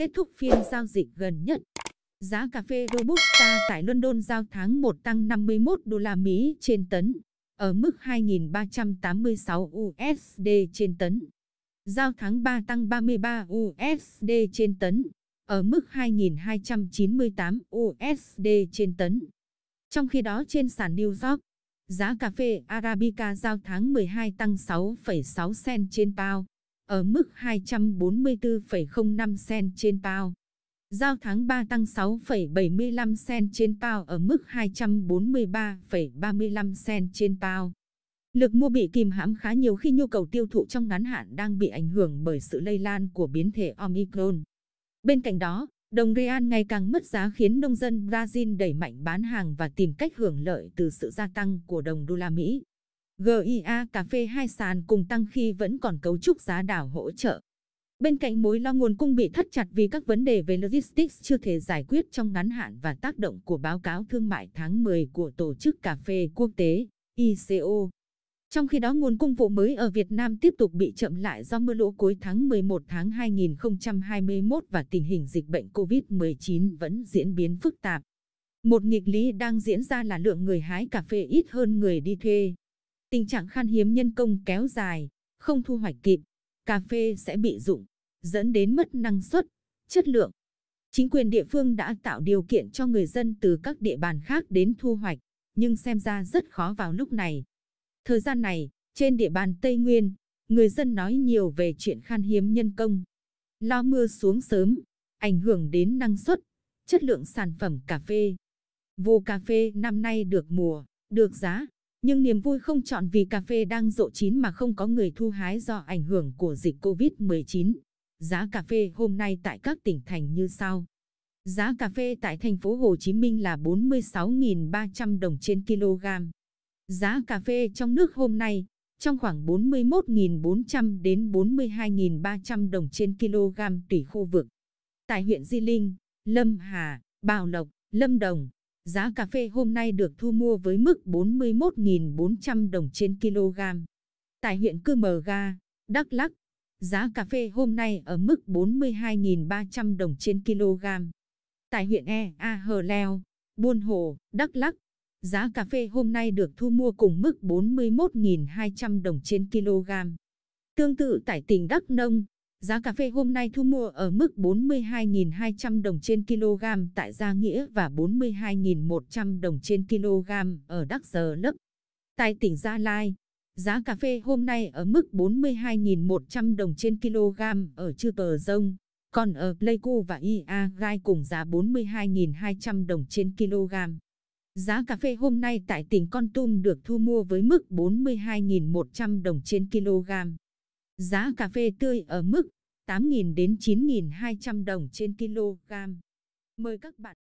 Kết thúc phiên giao dịch gần nhất, giá cà phê Robusta tại London giao tháng 1 tăng 51 đô la Mỹ trên tấn, ở mức 2.386 USD trên tấn. Giao tháng 3 tăng 33 USD trên tấn, ở mức 2.298 USD trên tấn. Trong khi đó trên sàn New York, giá cà phê Arabica giao tháng 12 tăng 6,6 cent trên bao ở mức 244,05 sen trên bao. Giao tháng 3 tăng 6,75 sen trên bao ở mức 243,35 sen trên bao. Lực mua bị kìm hãm khá nhiều khi nhu cầu tiêu thụ trong ngắn hạn đang bị ảnh hưởng bởi sự lây lan của biến thể Omicron. Bên cạnh đó, đồng real ngày càng mất giá khiến nông dân Brazil đẩy mạnh bán hàng và tìm cách hưởng lợi từ sự gia tăng của đồng đô la Mỹ. GIA cà phê hai sàn cùng tăng khi vẫn còn cấu trúc giá đảo hỗ trợ. Bên cạnh mối lo nguồn cung bị thắt chặt vì các vấn đề về logistics chưa thể giải quyết trong ngắn hạn và tác động của báo cáo thương mại tháng 10 của Tổ chức Cà phê Quốc tế ICO. Trong khi đó nguồn cung vụ mới ở Việt Nam tiếp tục bị chậm lại do mưa lũ cuối tháng 11 tháng 2021 và tình hình dịch bệnh COVID-19 vẫn diễn biến phức tạp. Một nghịch lý đang diễn ra là lượng người hái cà phê ít hơn người đi thuê. Tình trạng khan hiếm nhân công kéo dài, không thu hoạch kịp, cà phê sẽ bị rụng, dẫn đến mất năng suất, chất lượng. Chính quyền địa phương đã tạo điều kiện cho người dân từ các địa bàn khác đến thu hoạch, nhưng xem ra rất khó vào lúc này. Thời gian này, trên địa bàn Tây Nguyên, người dân nói nhiều về chuyện khan hiếm nhân công. Lo mưa xuống sớm, ảnh hưởng đến năng suất, chất lượng sản phẩm cà phê. Vô cà phê năm nay được mùa, được giá, nhưng niềm vui không chọn vì cà phê đang rộ chín mà không có người thu hái do ảnh hưởng của dịch Covid-19. Giá cà phê hôm nay tại các tỉnh thành như sau. Giá cà phê tại thành phố Hồ Chí Minh là 46.300 đồng trên kg. Giá cà phê trong nước hôm nay trong khoảng 41.400 đến 42.300 đồng trên kg tùy khu vực. Tại huyện Di Linh, Lâm Hà, Bảo Lộc, Lâm Đồng, Giá cà phê hôm nay được thu mua với mức 41.400 đồng trên kg. Tại huyện Cư Mờ Ga, Đắk Lắk, giá cà phê hôm nay ở mức 42.300 đồng trên kg. Tại huyện Ea Hờ Leo, Buôn Hồ, Đắk Lắk, giá cà phê hôm nay được thu mua cùng mức 41.200 đồng trên kg. Tương tự tại tỉnh Đắk Nông, Giá cà phê hôm nay thu mua ở mức 42.200 đồng trên kg tại Gia Nghĩa và 42.100 đồng trên kg ở Đắk Giờ Lấp. Tại tỉnh Gia Lai, giá cà phê hôm nay ở mức 42.100 đồng trên kg ở Chư Bờ Rông, còn ở Pleiku và Ia Gai cùng giá 42.200 đồng trên kg. Giá cà phê hôm nay tại tỉnh Con Tum được thu mua với mức 42.100 đồng trên kg. Giá cà phê tươi ở mức 8.000 đến 9.200 đồng trên kg. Mời các bạn